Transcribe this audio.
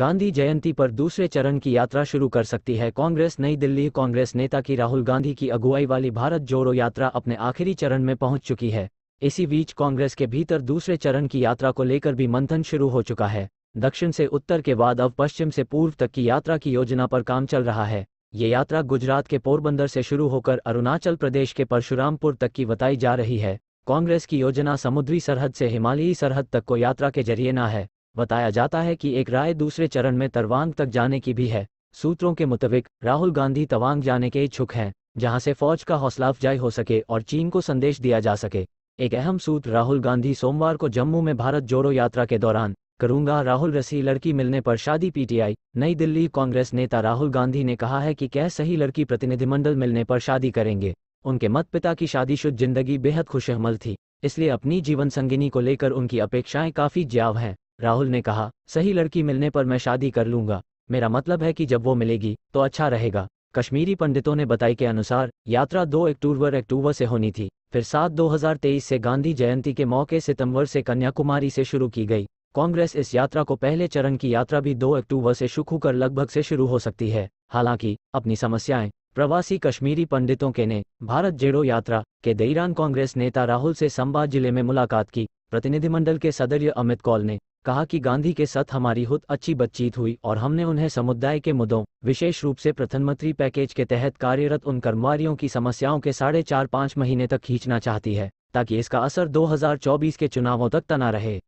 गांधी जयंती पर दूसरे चरण की यात्रा शुरू कर सकती है कांग्रेस नई दिल्ली कांग्रेस नेता की राहुल गांधी की अगुवाई वाली भारत जोड़ो यात्रा अपने आखिरी चरण में पहुंच चुकी है इसी बीच कांग्रेस के भीतर दूसरे चरण की यात्रा को लेकर भी मंथन शुरू हो चुका है दक्षिण से उत्तर के बाद अब पश्चिम से पूर्व तक की यात्रा की योजना पर काम चल रहा है ये यात्रा गुजरात के पोरबंदर से शुरू होकर अरुणाचल प्रदेश के परशुरामपुर तक की बताई जा रही है कांग्रेस की योजना समुद्री सरहद से हिमालयी सरहद तक को यात्रा के जरिए ना है बताया जाता है कि एक राय दूसरे चरण में तरवांग तक जाने की भी है सूत्रों के मुताबिक राहुल गांधी तवांग जाने के इच्छुक हैं जहां से फौज का हौसला अफजाई हो सके और चीन को संदेश दिया जा सके एक अहम सूत्र राहुल गांधी सोमवार को जम्मू में भारत जोड़ो यात्रा के दौरान करूंगा राहुल रसी लड़की मिलने पर शादी पीटीआई नई दिल्ली कांग्रेस नेता राहुल गांधी ने कहा है कि कह सही लड़की प्रतिनिधिमंडल मिलने पर शादी करेंगे उनके मत पिता की शादीशुद जिंदगी बेहद खुशहमल थी इसलिए अपनी जीवन संगिनी को लेकर उनकी अपेक्षाएं काफी ज्याव हैं राहुल ने कहा सही लड़की मिलने पर मैं शादी कर लूंगा मेरा मतलब है कि जब वो मिलेगी तो अच्छा रहेगा कश्मीरी पंडितों ने बताई के अनुसार यात्रा 2 अक्टूबर अक्टूबर से होनी थी फिर सात 2023 से गांधी जयंती के मौके सितंबर से कन्याकुमारी से शुरू की गई कांग्रेस इस यात्रा को पहले चरण की यात्रा भी 2 अक्टूबर से शुरू कर लगभग से शुरू हो सकती है हालांकि अपनी समस्याएं प्रवासी कश्मीरी पंडितों के ने भारत जेड़ो यात्रा के दईरान कांग्रेस नेता राहुल से संबा जिले में मुलाकात की प्रतिनिधिमंडल के सदर अमित कौल ने कहा कि गांधी के साथ हमारी हुत अच्छी बातचीत हुई और हमने उन्हें समुदाय के मुद्दों विशेष रूप से प्रधानमंत्री पैकेज के तहत कार्यरत उन कर्मवारियों की समस्याओं के साढ़े चार पाँच महीने तक खींचना चाहती है ताकि इसका असर 2024 के चुनावों तक तना रहे